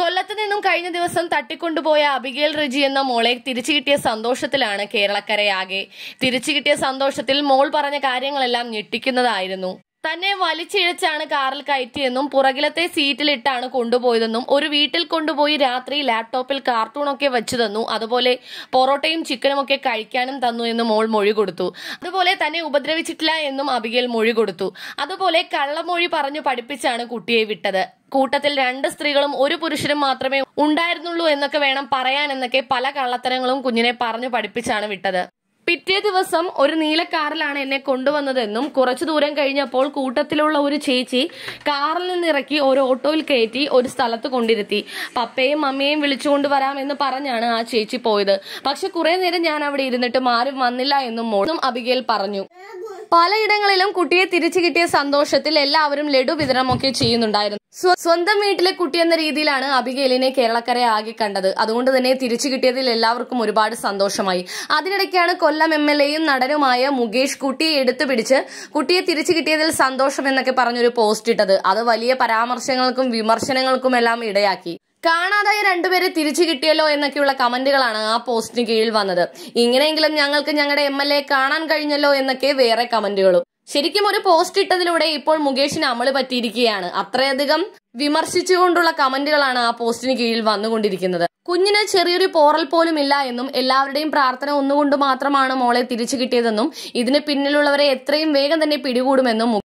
കൊല്ലത്ത് നിന്നും കഴിഞ്ഞ ദിവസം തട്ടിക്കൊണ്ടുപോയ അബിഗേൽ റിജി എന്ന മോളെ തിരിച്ചു കിട്ടിയ സന്തോഷത്തിലാണ് കേരളക്കരയാകെ തിരിച്ചു കിട്ടിയ സന്തോഷത്തിൽ മോൾ പറഞ്ഞ കാര്യങ്ങളെല്ലാം ഞെട്ടിക്കുന്നതായിരുന്നു തന്നെ വലിച്ചിഴച്ചാണ് കാറിൽ കയറ്റിയെന്നും പുറകിലത്തെ സീറ്റിലിട്ടാണ് കൊണ്ടുപോയതെന്നും ഒരു വീട്ടിൽ കൊണ്ടുപോയി രാത്രി ലാപ്ടോപ്പിൽ കാർട്ടൂണൊക്കെ വെച്ചു തന്നു അതുപോലെ പൊറോട്ടയും ചിക്കനും ഒക്കെ കഴിക്കാനും തന്നു എന്നും മോൾ മൊഴി കൊടുത്തു അതുപോലെ തന്നെ ഉപദ്രവിച്ചിട്ടില്ല എന്നും അബികയിൽ മൊഴി കൊടുത്തു അതുപോലെ കള്ളമൊഴി പറഞ്ഞു പഠിപ്പിച്ചാണ് കുട്ടിയെ വിട്ടത് കൂട്ടത്തിൽ രണ്ട് സ്ത്രീകളും ഒരു പുരുഷനും മാത്രമേ ഉണ്ടായിരുന്നുള്ളൂ എന്നൊക്കെ വേണം പറയാൻ എന്നൊക്കെ പല കള്ളത്തരങ്ങളും കുഞ്ഞിനെ പറഞ്ഞു പഠിപ്പിച്ചാണ് വിട്ടത് പിറ്റേ ദിവസം ഒരു നീല കാറിലാണ് എന്നെ കൊണ്ടുവന്നതെന്നും കുറച്ചു ദൂരം കഴിഞ്ഞപ്പോൾ കൂട്ടത്തിലുള്ള ഒരു ചേച്ചി കാറിൽ നിന്ന് ഇറക്കി ഒരു ഓട്ടോയിൽ കയറ്റി ഒരു സ്ഥലത്ത് കൊണ്ടിരുത്തി പപ്പയും മമ്മിയെയും വിളിച്ചുകൊണ്ട് വരാമെന്ന് പറഞ്ഞാണ് ആ ചേച്ചി പോയത് പക്ഷെ കുറെ നേരം ഞാൻ അവിടെ ഇരുന്നിട്ട് ആരും വന്നില്ല എന്നും മോളും അബികയിൽ പറഞ്ഞു പലയിടങ്ങളിലും കുട്ടിയെ തിരിച്ചു കിട്ടിയ സന്തോഷത്തിൽ എല്ലാവരും ലഡു വിതരണമൊക്കെ ചെയ്യുന്നുണ്ടായിരുന്നു സ്വന്തം വീട്ടിലെ കുട്ടി എന്ന രീതിയിലാണ് അബിഗേലിനെ കേരളക്കരെ ആകെ കണ്ടത് അതുകൊണ്ട് തന്നെ തിരിച്ചു കിട്ടിയതിൽ എല്ലാവർക്കും ഒരുപാട് സന്തോഷമായി അതിനിടയ്ക്കാണ് കൊല്ലം എം എൽ എയും നടനുമായ മുകേഷ് കുട്ടിയെ എടുത്തു പിടിച്ച് കുട്ടിയെ തിരിച്ചു കിട്ടിയതിൽ സന്തോഷം എന്നൊക്കെ പറഞ്ഞൊരു പോസ്റ്റ് ഇട്ടത് അത് വലിയ പരാമർശങ്ങൾക്കും വിമർശനങ്ങൾക്കും എല്ലാം ഇടയാക്കി കാണാതായ രണ്ടുപേരെ തിരിച്ചു കിട്ടിയല്ലോ എന്നൊക്കെയുള്ള കമന്റുകളാണ് ആ പോസ്റ്റിന് കീഴിൽ വന്നത് ഇങ്ങനെയെങ്കിലും ഞങ്ങൾക്ക് ഞങ്ങളുടെ എം എൽ എ കാണാൻ കഴിഞ്ഞല്ലോ എന്നൊക്കെ വേറെ കമന്റുകളും ശരിക്കും ഒരു പോസ്റ്റ് ഇട്ടതിലൂടെ ഇപ്പോൾ മുകേഷിന് അമള് പറ്റിയിരിക്കുകയാണ് അത്രയധികം വിമർശിച്ചുകൊണ്ടുള്ള കമന്റുകളാണ് ആ പോസ്റ്റിന് കീഴിൽ വന്നുകൊണ്ടിരിക്കുന്നത് കുഞ്ഞിന് ചെറിയൊരു പോറൽ പോലും ഇല്ല എന്നും എല്ലാവരുടെയും പ്രാർത്ഥന ഒന്നുകൊണ്ട് മാത്രമാണ് മോളെ തിരിച്ചു കിട്ടിയതെന്നും ഇതിന് പിന്നിലുള്ളവരെ എത്രയും വേഗം തന്നെ പിടികൂടുമെന്നും